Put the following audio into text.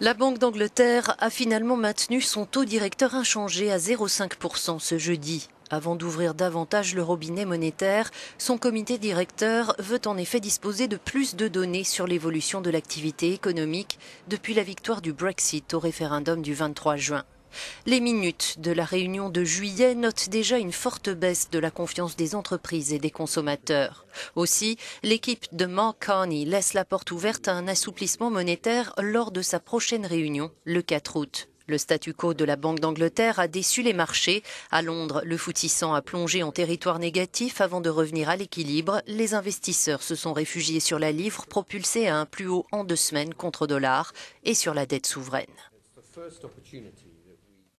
La Banque d'Angleterre a finalement maintenu son taux directeur inchangé à 0,5% ce jeudi. Avant d'ouvrir davantage le robinet monétaire, son comité directeur veut en effet disposer de plus de données sur l'évolution de l'activité économique depuis la victoire du Brexit au référendum du 23 juin. Les minutes de la réunion de juillet notent déjà une forte baisse de la confiance des entreprises et des consommateurs. Aussi, l'équipe de Mark Carney laisse la porte ouverte à un assouplissement monétaire lors de sa prochaine réunion, le 4 août. Le statu quo de la Banque d'Angleterre a déçu les marchés. À Londres, le foutissant a plongé en territoire négatif avant de revenir à l'équilibre. Les investisseurs se sont réfugiés sur la livre, propulsée à un plus haut en deux semaines contre dollar, et sur la dette souveraine.